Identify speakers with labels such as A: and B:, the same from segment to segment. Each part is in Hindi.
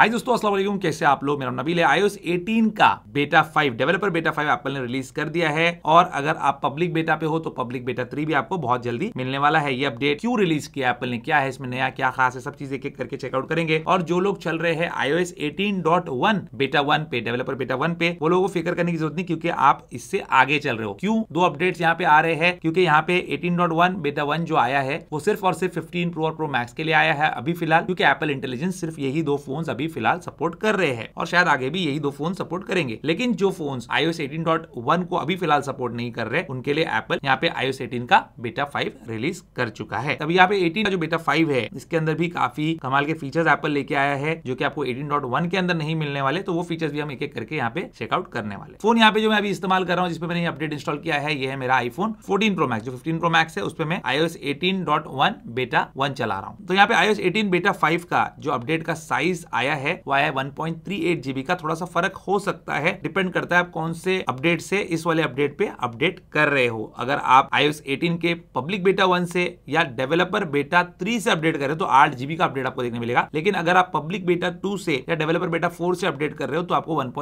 A: हाय दोस्तों अस्सलाम कैसे आप लोग मेरा नबील है आईओएस 18 का बेटा 5 डेवलपर बेटा 5 एप्पल ने रिलीज कर दिया है और अगर आप पब्लिक बेटा पे हो तो पब्लिक बेटा 3 भी आपको बहुत जल्दी मिलने वाला है ये अपडेट क्यों रिलीज किया एप्पल ने क्या है इसमें नया क्या खास है सब चीज एक एक करके चेकआउट करेंगे और जो लोग चल रहे हैं आईओएस एस बेटा वन पे डेवलपर बेटा वन पे वो लोगों को फिक्र करने की जरूरत नहीं क्योंकि आप इससे आगे चल रहे हो क्यूँ दो अपडेट यहाँ पे आ रहे हैं क्योंकि यहाँ पे एटीन बेटा वन जो आया है वो सिर्फ और सिर्फ फिफ्टीन प्रो और प्रो मैक्स के लिए आया है अभी फिलहाल क्योंकि एप्पल इंटेलिजेंस सिर्फ यही दो फोन अभी अभी फिलहाल सपोर्ट कर रहे हैं और शायद आगे भी यही दो फोन सपोर्ट करेंगे लेकिन जो फोन iOS 18.1 को अभी फिलहाल सपोर्ट नहीं कर रहे उनके लिए एप्पल यहाँ पे आईओ 18 का बेटा फाइव रिलीज कर चुका है तब यहाँ पे एटीन का जो बेटा फाइव है इसके अंदर भी काफी कमाल के फीचर्स एप्पल लेके आया है जो कि आपको 18.1 के अंदर नहीं मिलने वाले तो वो फीचर्स भी हम एक एक करके यहाँ पे चेकआउट करने वाले फोन यहाँ पे जो मैं अभी इस्तेमाल कर रहा हूँ जिसपे मैंने अपडेट इंस्टॉल किया है ये है मेरा आईफोन फोर्टीन प्रो मैक्स जो फिफ्टीन प्रो मैक्स है उस पर मैं I O eighteen dot one beta one चला रहा हूँ तो यहाँ पे iOS एटीन बेटा फाइव का जो अपडेट का साइज आया है वाया वन जीबी का थोड़ा सा फर्क हो सकता है डिपेंड करता है आप कौन से अपडेट से इस वाले अपडेट पे अपडेट कर रहे हो अगर आप iOS 18 के पब्लिक बेटा वन से या डेवलपर बेटा थ्री से अपडेट कर रहे हो तो आठ जीबी का अपडेट आपको देखने मिलेगा लेकिन अगर आप पब्लिक बेटा टू से या डेवलपर बेटा फोर से अपडेट कर रहे हो तो आपको वन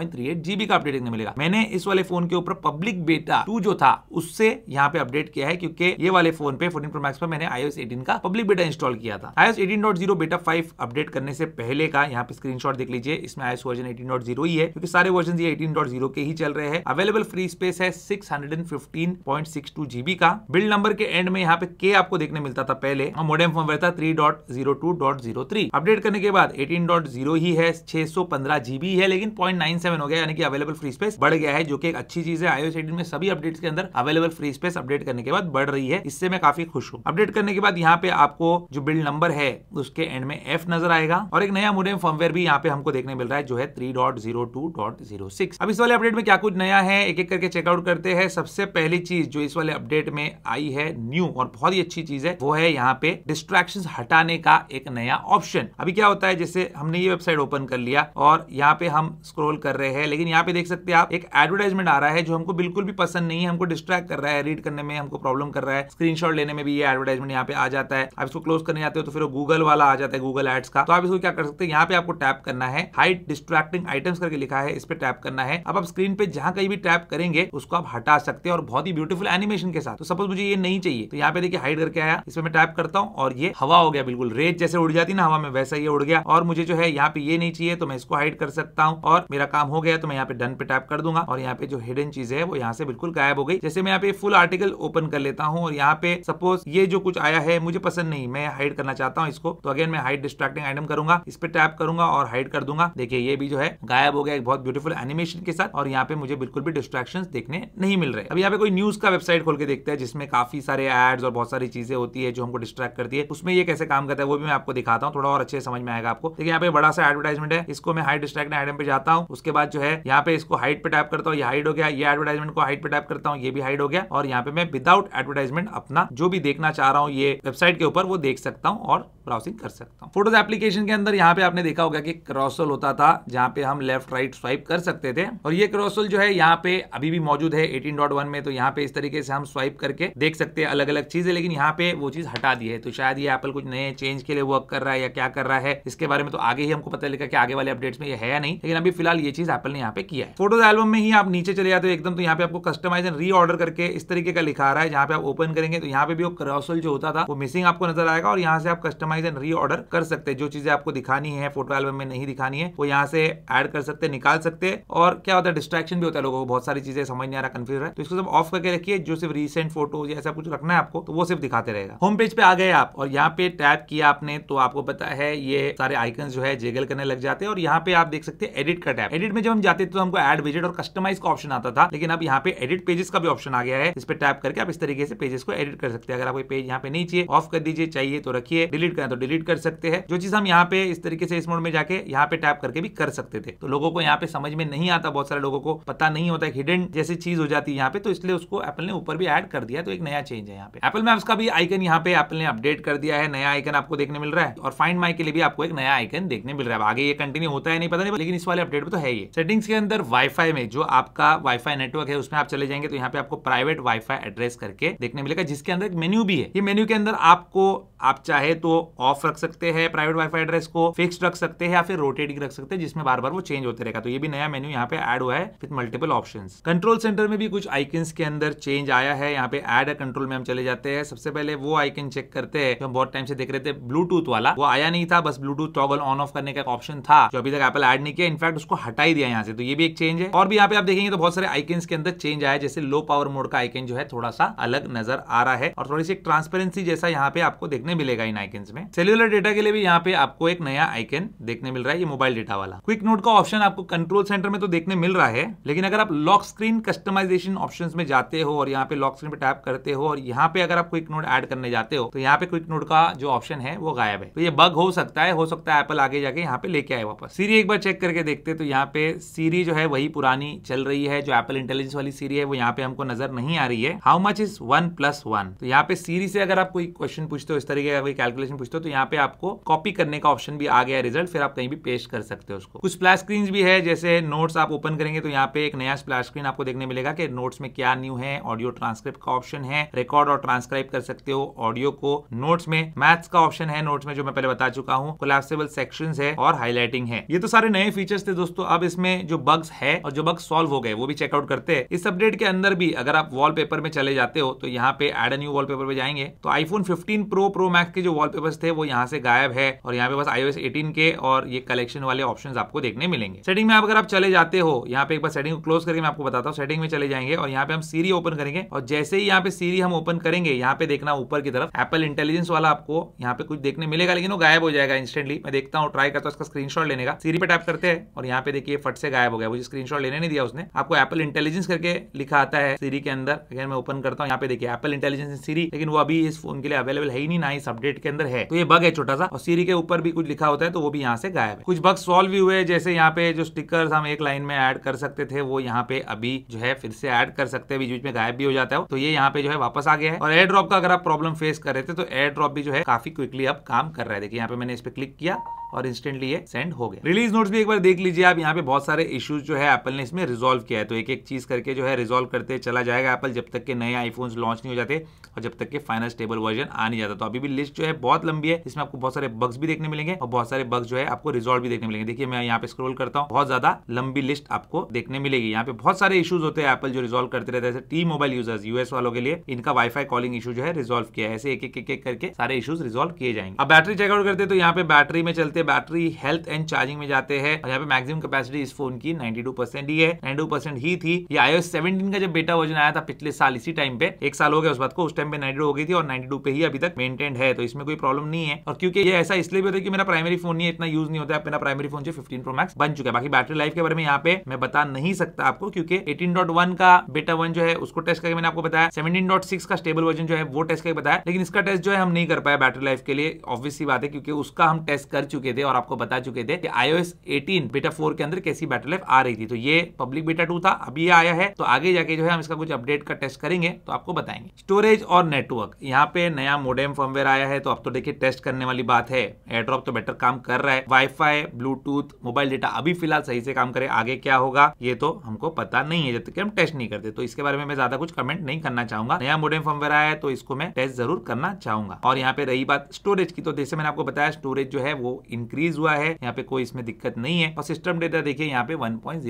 A: जीबी का अपडेट देखने मिलेगा मैंने इस वाले फोन के ऊपर पब्लिक बेटा टू जो था उससे यहाँ पे अपडेट किया है क्योंकि ये वाले फोन पे फोर्टीन प्रो मैक्स पर मैंने iOS 18 का पब्लिक बेटा इंस्टॉल किया था iOS 18.0 बेटा फाइव अपडेट करने से पहले का यहाँ पे स्क्रीनशॉट देख लीजिए इसमें आईएस वर्जन जीरो ही है क्योंकि सारे वर्जन ये जीरो के ही चल रहे हैं अवेलेबल फ्री स्पेस है 615.62 जीबी का बिल्ड नंबर के एंड में यहाँ पे के आपको देखने मिलता था पहले और मोडेम फोन था थ्री अपडेट करने के बाद 18.0 ही है 615 जीबी है लेकिन 0.97 हो गया यानी कि अवेलेबल फ्री स्पेस बढ़ गया है जो कि एक अच्छी चीज है आईओएस 18 में सभी अपडेट्स के अंदर अवेलेबल फ्री स्पेस अपडेट करने के बाद बढ़ रही है इससे मैं काफी खुश हूँ अपडेट करने के बाद यहाँ पे आपको जो बिल्ड नंबर है उसके एंड में एफ नजर आएगा और एक नया मोडेम फॉर्मवेयर भी यहाँ पे हमको देखने मिल रहा है जो है three dot zero two dot zero six अब इस वाले अपडेट में क्या कुछ नया है एक एक करके चेकआउट करते हैं सबसे पहली चीज जो इस वाले अपडेट में आई है न्यू और बहुत ही अच्छी चीज है वो है यहाँ पे डिस्ट्रैक्शन हटाने का एक नया ऑप्शन अभी क्या होता है जैसे हमने ये वेबसाइट ओपन कर लिया और यहाँ पे हम स्क्रोल कर रहे हैं लेकिन यहाँ पे देख सकते हैं आप एक एडवर्टाइजमेंट आ रहा है जो हमको बिल्कुल भी पसंद नहीं है हमको डिस्ट्रैक्ट कर रहा है रीड करने में हमको प्रॉब्लम कर रहा है स्क्रीनशॉट लेने में भी ये एडवर्टाइजमेंट यहाँ पे आ जाता है आप इसको क्लोज करने जाते हो तो फिर गूगल वाला आ जाता है गूगल एड्स का तो आप इसको क्या कर सकते हैं यहाँ पे आपको टैप करना है हाइट डिस्ट्रैक्टिंग आइटम्स करके लिखा है इस पर टैप करना है अब आप स्क्रीन पे जहां कहीं भी टैप करेंगे उसको आप हटा सकते हैं और बहुत ही ब्यूटीफुल एनिमेशन के साथ तो सपोज मुझे ये नहीं चाहिए तो यहाँ पे देखिए हाइड करके आया इसमें मैं टैप करता हूँ और ये हवा हो गया बिल्कुल रेत जैसे उड़ जाती ना हवा में वैसा ये उड़ गया और मुझे जो है यहाँ पे ये नहीं चाहिए तो मैं इसको हाइड कर सकता हूँ और मेरा काम हो गया तो मैं यहाँ पे डन पे टैप कर दूंगा और यहाँ पे जो हिडन चीज है वो यहाँ से बिल्कुल गायब हो गई जैसे मैं यहाँ पे फुल आर्टिकल ओपन कर लेता हूँ और यहाँ पे सपोज ये जो कुछ आया है मुझे पसंद नहीं मैं हाइड करना चाहता हूँ इसको तो अगेन मैं हाइड डिस्ट्रैक्टिंग आइटम करूंगा इस पर टैप करूंगा दूंगा और हाइड कर दूंगा देखिए ये भी जो है गायब हो गया एक बहुत ब्यूटीफुल एनिमेशन के साथ और यहाँ पे मुझे बिल्कुल भी डिस्ट्रेक्शन देखने नहीं मिल रहे अब यहाँ पे कोई न्यूज का वेबसाइट खोल के देखते हैं जिसमें काफी सारे एड्स और बहुत सारी चीजें होती है जो हमको डिस्ट्रैक्ट करती है उसमें ये कैसे काम करता है वो भी मैं आपको दिखाता हूँ थोड़ा और अच्छे समझ में आएगा आपको देखिए यहाँ पे बड़ा सा एडवर्टाइजमेंट है इसको मैं हाइड डिस्ट्रैक्ट आइटम पे जाता हूँ उसके बाद जो है यहाँ पे इसको हाइट पे टाइप करता हूँ ये हाइड हो गया ये एडवर्टाइजमेंट को हाइट पे टाइप करता हूँ ये भी हाइड हो गया और यहाँ पे मैं विदाउट एडवर्टाइजमेंट अपना जो भी देखना चाह रहा हूँ ये वेबसाइट के ऊपर वो देख सकता हूँ और ब्राउसिंग कर सकता हूँ फोटोज एप्लीकेशन के अंदर यहाँ पे आपने देखा होगा कि क्रॉसल होता था जहां पे हम लेफ्ट राइट स्वाइप कर सकते थे और ये क्रॉसल जो है यहाँ पे अभी भी मौजूद है 18.1 में तो यहाँ पे इस तरीके से हम स्वाइप करके देख सकते हैं अलग अलग चीजें लेकिन यहाँ पे वो चीज हटा दी है तो शायद ये एप्पल कुछ नए चेंज के लिए वर्क कर रहा है या क्या कर रहा है इसके बारे में तो आगे ही हमको पता लगेगा कि आगे वाले अपडेट्स में ये है या नहीं लेकिन अभी फिलहाल ये चीज एप्पल ने यहाँ पे किया है फोटोज एल्बम में ही आप नीचे चले जाते हो एकदम तो यहाँ पे आपको कस्टमाइज एंड रीऑर्डर करके इस तरीके का लिखा रहा है जहाँ पे आप ओपन करेंगे तो यहाँ पे भी वो क्रॉसल जो होता था वो मिसिंग आपको नजर आएगा और यहाँ से आप कस्टमाइज एंड रीऑर्डर कर सकते हैं जो चीजें आपको दिखानी है फोटो एल्बम में नहीं दिखानी है वो यहाँ से ऐड कर सकते निकाल सकते और क्या होता है डिस्ट्रैक्शन भी होता है लोगों को बहुत सारी चीजें समझ नहीं आ रहा कंफ्यूज है तो इसको सब ऑफ करके रखिए जो सिर्फ रिसेंट फोटोज या ऐसा कुछ रखना है आपको तो वो सिर्फ दिखाते रहेगा होम पेज पे आ गए आप और यहाँ पे टैप किया आपने तो आपको पता है ये सारे आइकन जो है जेगल करने लग जाते हैं और यहाँ पे आप देख सकते हैं एडिट का टैप एडिट में जब हम जाते तो हमको एड विजिट और कस्टमाइज का ऑप्शन आता था लेकिन अब यहाँ पे एडिट पेजेस का भी ऑप्शन आ गया है इस पर टैप करके आप इस तरीके से पेजेस को एडिट कर सकते हैं अगर आपको पेज यहाँ पे नहीं चाहिए ऑफ कर दीजिए चाहिए तो रखिए डिलीट करना तो डिलीट कर सकते हैं जो चीज हम यहाँ पे इस तरीके से इस मोड में जाके यहाँ पे टैप करके भी कर सकते थे तो लोगों को यहाँ पे समझ में नहीं आता बहुत सारे लोगों को पता नहीं होता एक हिडन जैसी चीज हो जाती है यहाँ पे तो इसलिए उसको एप्पल ने ऊपर भी एड कर दिया तो एक नया चेंज है यहाँ पे एप्पल मैप्स का भी आइकन यहाँ पे एप्पल ने अपडेट कर दिया है नया आइकन आपको देखने मिल रहा है और फाइंड माई के लिए भी आपको एक नया आइकन देखने मिल रहा है आगे ये कंटिन्यू होता है नहीं पता नहीं लेकिन इस वाले अपडेट तो है ये सेटिंग्स के अंदर वाईफाई में जो आपका वाईफाई नेटवर्क है उसमें आप चले जाएंगे तो यहाँ पे आपको प्राइवेट वाईफाई एड्रेस करके देखने मिलेगा जिसके अंदर एक मेन्यू भी है ये मेन्यू के अंदर आपको आप चाहे तो ऑफ रख सकते हैं प्राइवेट वाईफाई एड्रेस को फिक्स रख सकते सकते हैं या फिर रोटेटिंग रख सकते हैं जिसमें बार बार वो चेंज होते रहेगा तो ये भी नया मेन्यू यहाँ पे एड हुआ है with multiple option control centre में भी कुछ आइकन्स के अंदर चेंज आया है यहाँ पे एड है कंट्रोल में हम चले जाते हैं सबसे पहले वो आइकन चेक करते हैं हम बहुत टाइम से देख रहे थे ब्लूटूथ वाला वो आया नहीं था बस ब्लूटूथ टॉगल ऑन ऑफ करने का ऑप्शन था जो अभी तक एपल एड नहीं किया इनफैक्ट उसको हटा ही दिया यहाँ से तो ये भी एक चेंज है और भी यहाँ पे आप देखेंगे तो बहुत सारे आइकन्स के अंदर चेंज आया जैसे लो पावर मोड का आइकन जो है थोड़ा सा अलग नजर आ रहा है और थोड़ी सी ट्रांसपेरेंसी जैसा यहाँ पे आपको देखने मिलेगा इन आइकन्स में सेल्यूलर डेटा के लिए भी यहाँ पे आपको एक नया आइकन देख देखने मिल रहा है ये मोबाइल डेटा वाला क्विक नोट का ऑप्शन आपको कंट्रोल सेंटर में तो देखने मिल रहा है लेकिन अगर आप लॉक स्क्रीन कस्टमाइजेशन ऑप्शन में जाते हो और यहाँ पे लॉक स्क्रीन पे टाइप करते हो और यहाँ पे अगर आप क्विक नोट एड करने जाते हो तो यहाँ पे क्विक नोट का जो ऑप्शन है वो गायब है तो ये बग हो सकता है हो सकता है एप्पल आगे जाके यहाँ पे लेके आए वापस सीरी एक बार चेक करके देखते तो यहाँ पे सीरी जो है वही पुरानी चल रही है जो एप्पल इंटेलिजेंस वाली सीरी है वो यहाँ पे हमको नजर नहीं आ रही है how much is one plus one तो यहाँ पे सीरी से अगर आप कोई क्वेश्चन पूछते हो इस तरीके का कोई कैलकुलेशन पूछते हो तो यहाँ पे आपको कॉपी करने का ऑप्शन भी आ गया रिजल्ट फिर आप कहीं भी पेस्ट कर सकते हो उसको कुछ स्प्लैश स्क्रीन भी है जैसे नोट्स आप ओपन करेंगे तो यहाँ पे एक नया स्प्लैश स्क्रीन आपको देखने मिलेगा कि नोट्स में क्या न्यू है ऑडियो ट्रांसक्रिप्ट का ऑप्शन है रिकॉर्ड और ट्रांसक्राइब कर सकते हो ऑडियो को नोट्स में मैथ्स का ऑप्शन है नोट्स में जो मैं पहले बता चुका हूँ कोलेप्सेबल सेक्शन है और हाईलाइटिंग है ये तो सारे नए फीचर्स थे दोस्तों अब इसमें जो बग्स है और जो बग्स सॉल्व हो गए वो भी चेकआउट करते हैं इस अपडेट के अंदर भी अगर आप वॉल में चले जाते हो तो यहाँ पे एड न्यू वॉल पेपर जाएंगे तो iPhone fifteen pro pro max के जो वॉल थे वो यहाँ से गायब है और यहाँ पे बस आईओएस 18 के और और ये कलेक्शन वाले ऑप्शन आपको देखने मिलेंगे सेटिंग में अगर आप चले जाते हो यहाँ पे एक बार सेटिंग को क्लोज करके मैं आपको बताता हूँ सेटिंग में चले जाएंगे और यहाँ पे हम सीरी ओपन करेंगे और जैसे ही यहाँ पे सीरी हम ओपन करेंगे यहाँ पे देखना ऊपर की तरफ एप्पल इंटेलिजेंस वाला आपको यहाँ पे कुछ देखने मिलेगा लेकिन वो गायब हो जाएगा इंस्टेंटली मैं देखता हूँ ट्राई करता हूँ उसका स्क्रीनशॉट लेने का सीरी पे टाइप करते हैं और यहाँ पे देखिए फट से गायब हो गया मुझे स्क्रीन लेने नहीं दिया उसने आपको एप्पल इंटेलिजेंस करके लिखा आता है सीरी के अंदर अगर मैं ओपन करता हूँ यहाँ पे देखिए एप्पल इंटेलिजेंस सीरी लेकिन वो अभी इस फोन के लिए अवेलेबल है ही नहीं ना इस अपडेट के अंदर है तो ये बग है छोटा सा और सीरी के ऊपर भी कुछ लिखा होता है तो वो भी यहाँ यहाँ से गायब है कुछ बग सॉल्व भी हुए जैसे यहाँ पे जो स्टिकर्स हम एक लाइन में ऐड कर सकते थे वो यहाँ पे अभी जो है फिर से ऐड कर सकते हैं बीच बीच में गायब भी हो जाता है तो ये यहाँ पे जो है वापस आ गया है और एयर ड्रॉप का अगर आप प्रॉब्लम फेस कर रहे थे तो एयर ड्रॉप भी जो है काफी क्विकली अब काम कर रहा है देखिए यहाँ पे मैंने इस पर क्लिक किया और इंस्टेंटली ये सेंड हो गया रिलीज नोट्स भी एक बार देख लीजिए आप यहाँ पे बहुत सारे इश्यूज जो है एप्पल ने इसमें रिजोल्व किया है तो एक एक चीज करके जो है रिजोल्व करते चला जाएगा एप्पल जब तक के नए आईफोन लॉन्च नहीं हो जाते और जब तक के फाइनल स्टेबल वर्जन आ नहीं जाता तो अभी भी लिस्ट जो है बहुत लंबी है इसमें आपको बहुत सारे बग्स भी देखने मिलेंगे और बहुत सारे बग्स जो है आपको रिजोल्व भी देखने मिलेंगे देखिए मैं यहाँ पे स्क्रोल करता हूँ बहुत ज्यादा लंबी लिस्ट आपको देखने मिलेगी यहाँ पे बहुत सारे इशूज होते हैं एप्पल जो रिजोल्व करते रहते हैं टी मोबाइल यूजर्स यूएस वालों के लिए इनका वाईफाई कॉलिंग इशू जो है रिजोल्व किया है ऐसे एक एक करके सारे इशूज रिजोल्व किए जाएंगे अब बैटरी चेकआउट करते तो यहाँ पे बैटरी में चलते बैटरी हेल्थ एंड चार्जिंग में जाते हैं और यहाँ पे मैक्सिमम कैपेसिटी इस फोन की 92 ही है 92 ही थी ये iOS सेवेंटीन का जब बेटा वर्जन आया था पिछले साल इसी टाइम पे एक साल हो गया उस बात को उस टाइम पे नाइन हो गई थी और 92 पे ही अभी तक मेंटेन है तो इसमें कोई प्रॉब्लम नहीं है और क्योंकि ये ऐसा इसलिए भी होता है कि मेरा प्राइमरी फोन नहीं इतना यूज नहीं होता है मेरा प्राइमरी फोन जो फिफ्टीन प्रो मैक्स बन चुका है बाकी बैटरी लाइफ के बारे में यहाँ पे मैं बता नहीं सकता आपको क्योंकि एटीन का बेटा वन जो है उसको टेस्ट करके मैंने आपको बताया सेवेंटीन का स्टेबल वर्जन जो है वो टेस्ट करके बताया लेकिन इसका टेस्ट जो है हम नहीं कर पाया बैटरी लाइफ के लिए ऑब्वियसली बात है क्योंकि उसका हम टेस्ट कर चुके थे और आपको बता चुके थे कि iOS 18 बीटा 4 के अंदर कैसी बैटरी लाइफ आ रही थी तो ये पब्लिक बीटा 2 था अभी ये आया है तो आगे जाके जो है हम इसका कुछ अपडेट का टेस्ट करेंगे तो आपको बताएंगे स्टोरेज और नेटवर्क यहाँ पे नया मोडेम फर्मवेयर आया है तो आप तो देखिए टेस्ट करने वाली बात है एयरड्रॉप तो बेटर काम कर रहा है वाईफाई ब्लूटूथ मोबाइल डेटा अभी फिलहाल सही से काम करे आगे क्या होगा ये तो हमको पता नहीं है जब तक हम टेस्ट नहीं करते तो इसके बारे में ज्यादा कुछ कमेंट नहीं करना चाहूंगा नया मोडेम फर्मवेयर आया है तो इसको मैं टेस्ट जरूर करना चाहूंगा और यहाँ पे रही बात स्टोरेज की तो जैसे मैंने आपको बताया स्टोरेज जो है वो इंक्रीज हुआ है यहाँ पे कोई इसमें दिक्कत नहीं है और सिस्टम डेटा देखिए यहाँ पे वन पॉइंट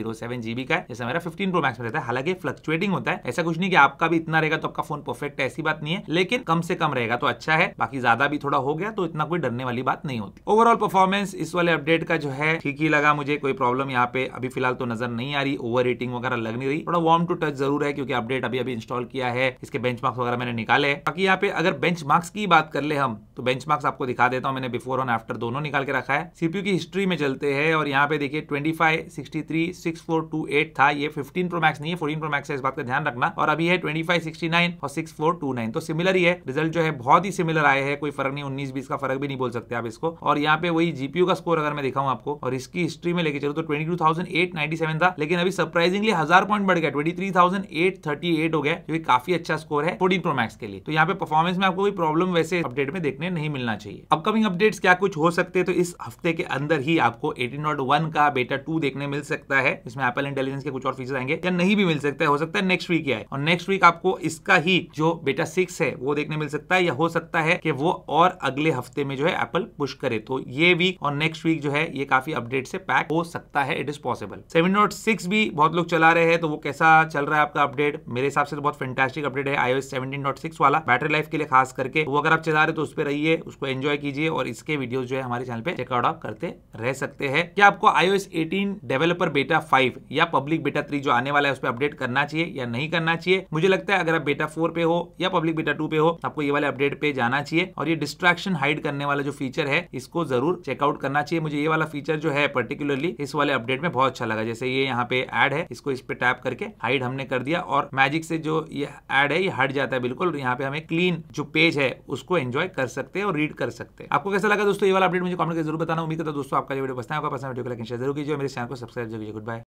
A: का है जैसे मेरा फिफ्टीन प्रो मैक्स में रहता है हालांकि फ्लक्चुएटिंग होता है ऐसा कुछ नहीं कि आपका भी इतना रहेगा तो आपका फोन परफेक्ट है ऐसी बात नहीं है लेकिन कम से कम रहेगा तो अच्छा है बाकी ज्यादा भी थोड़ा हो गया तो इतना कोई डरने वाली बात नहीं होती ओवरऑल परफॉर्मेंस इस वाले अपडेट का जो है ठीक ही लगा मुझे कोई प्रॉब्लम यहाँ पे अभी फिलहाल तो नजर नहीं आ रही ओवर वगैरह लग नहीं रही थोड़ा वार्म टू टच जरूर है क्योंकि अपडेट अभी अभी इंस्टॉल किया है इसके बेंच वगैरह मैंने निकाले बाकी यहाँ पे अगर बेंच की बात कर ले हम तो बेंच आपको दिखा देता हूँ मैंने बिफोर और आफ्टर दोनों निकाल के रखा है सीपीयू की हिस्ट्री में चलते हैं और यहाँ पे देखिए 25, 63, 64, 28 था ये 15 प्रो मैक्स नहीं है 14 प्रो मैक्स है इस बात का ध्यान रखना और अभी है 25, 69 और सिक्स फोर तो सिमिलर ही है रिजल्ट जो है बहुत ही सिमिलर आए हैं कोई फर्क नहीं उन्नीस बीस का फर्क भी नहीं बोल सकते आप इसको और यहाँ पे वही जीपीयू का स्कोर अगर मैं दिखाऊँ आपको और इसकी हिस्ट्री में लेके चलो तो ट्वेंटी था लेकिन अभी सरप्राइजिंगली हजार पॉइंट बढ़ गया ट्वेंटी हो गया जो काफी अच्छा स्कोर है फोर्टीन प्रो मैक्स के लिए तो यहाँ पे परफॉर्मेंस में आपको कोई प्रॉब्लम वैसे अपडेट में देखने नहीं मिलना चाहिए अपकमिंग अपडेट्स क्या कुछ हो सकते हैं तो इस हफ्ते के अंदर ही आपको एटीन नॉट वन का बेटा टू देखने मिल सकता है इसमें एपल इंटेलिजेंस के कुछ और फीचर आएंगे या नहीं भी मिल सकते हो सकता है नेक्स्ट वीक आए और नेक्स्ट वीक आपको इसका ही जो बेटा सिक्स है वो देखने मिल सकता है या हो सकता है कि वो और अगले हफ्ते में जो है एप्पल पुश करे तो ये वीक और नेक्स्ट वीक जो है ये काफी अपडेट से पैक हो सकता है it is possible seven not six भी बहुत लोग चला रहे हैं तो वो कैसा चल रहा है आपका अपडेट मेरे हिसाब से तो बहुत फैंटास्टिक अपडेट है आईओएस 17.6 वाला बैटरी लाइफ के लिए खास करके वो अगर आप चला रहे तो उस पर रहिए उसको एंजॉय कीजिए और इसके वीडियो जो है हमारे चैनल पे में चेकआउट आप करते रह सकते हैं क्या आपको iOS 18 डेवलपर बेटा 5 या पब्लिक बेटा 3 जो आने वाला है उस पर अपडेट करना चाहिए या नहीं करना चाहिए मुझे लगता है अगर आप बेटा 4 पे हो या पब्लिक बेटा 2 पे हो आपको ये वाले अपडेट पे जाना चाहिए और ये डिस्ट्रैक्शन हाइड करने वाला जो फीचर है इसको जरूर चेकआउट करना चाहिए मुझे ये वाला फीचर जो है पर्टिकुलरली इस वाले अपडेट में बहुत अच्छा लगा जैसे ये यहाँ पे एड है इसको इस पे टैप करके हाइड हमने कर दिया और मैजिक से जो ये एड है ये हट जाता है बिल्कुल यहाँ पे हमें क्लीन जो पेज है उसको एंजॉय कर सकते हैं और रीड कर सकते हैं आपको कैसा लगा दोस्तों ये वाला अपडेट मुझे कॉमेंट जरूर बताना उम्मीद करता हूँ दोस्तों आपका वीडियो पसंद है आपका पसंद वीडियो को लाइक शेयर जरूर कीजिए मेरे चैनल को सब्सक्राइब जरूर कीजिए गुड बाय